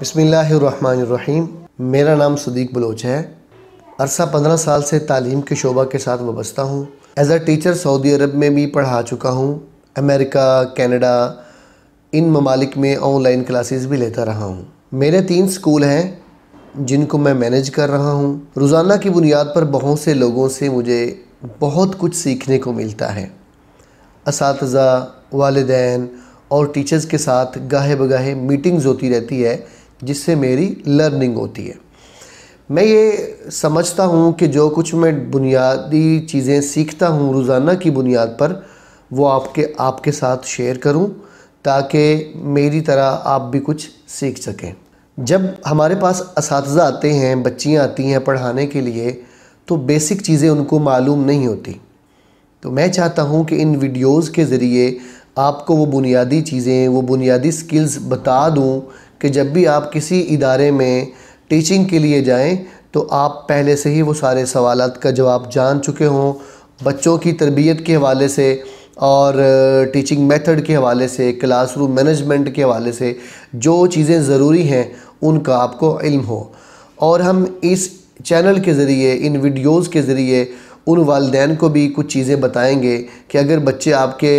बसमीम मेरा नाम सदीक बलोच है अरसा पंद्रह साल से तालीम के शोबा के साथ वाबस्ता हूँ as a teacher Saudi Arab में भी पढ़ा चुका हूँ अमेरिका कैनेडा इन ममालिक में ऑनलाइन क्लासेस भी लेता रहा हूँ मेरे तीन स्कूल हैं जिनको मैं मैनेज कर रहा हूँ रोज़ाना की बुनियाद पर बहुत से लोगों से मुझे बहुत कुछ सीखने को मिलता है इस वालदेन और टीचर्स के साथ गाहे बगाहे मीटिंग्स होती रहती है जिससे मेरी लर्निंग होती है मैं ये समझता हूँ कि जो कुछ मैं बुनियादी चीज़ें सीखता हूँ रोज़ाना की बुनियाद पर वो आपके आपके साथ शेयर करूँ ताकि मेरी तरह आप भी कुछ सीख सकें जब हमारे पास इस आते हैं बच्चियाँ आती हैं पढ़ाने के लिए तो बेसिक चीज़ें उनको मालूम नहीं होती तो मैं चाहता हूँ कि इन वीडियोज़ के ज़रिए आपको वो बुनियादी चीज़ें वो बुनियादी स्किल्स बता दूँ कि जब भी आप किसी इदारे में टीचिंग के लिए जाएं तो आप पहले से ही वो सारे सवाल का जवाब जान चुके हों बच्चों की तरबियत के हवाले से और टीचिंग मेथड के हवाले से क्लासरूम मैनेजमेंट के हवाले से जो चीज़ें ज़रूरी हैं उनका आपको इल्म हो और हम इस चैनल के ज़रिए इन वीडियोस के ज़रिए उन वालदेन को भी कुछ चीज़ें बताएंगे कि अगर बच्चे आपके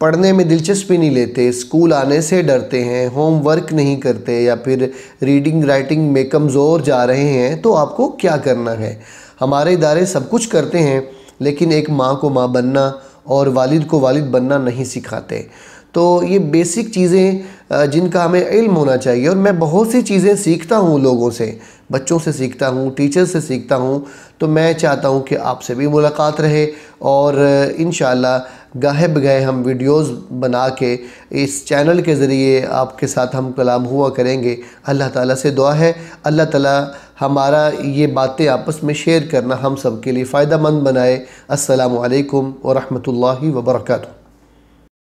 पढ़ने में दिलचस्पी नहीं लेते स्कूल आने से डरते हैं होमवर्क नहीं करते या फिर रीडिंग राइटिंग में कमज़ोर जा रहे हैं तो आपको क्या करना है हमारे इदारे सब कुछ करते हैं लेकिन एक माँ को माँ बनना और वालिद को वालिद बनना नहीं सिखाते तो ये बेसिक चीज़ें जिनका हमें इल्म होना चाहिए और मैं बहुत सी चीज़ें सीखता हूँ लोगों से बच्चों से सीखता हूँ टीचर से सीखता हूँ तो मैं चाहता हूँ कि आपसे भी मुलाकात रहे और इन गाहे गए हम वीडियोस बना के इस चैनल के ज़रिए आपके साथ हम कलाम हुआ करेंगे अल्लाह ताला से दुआ है अल्लाह ताला हमारा ये बातें आपस में शेयर करना हम सब के लिए फ़ायदा मंद बनाए असलकम वरहमल वर्का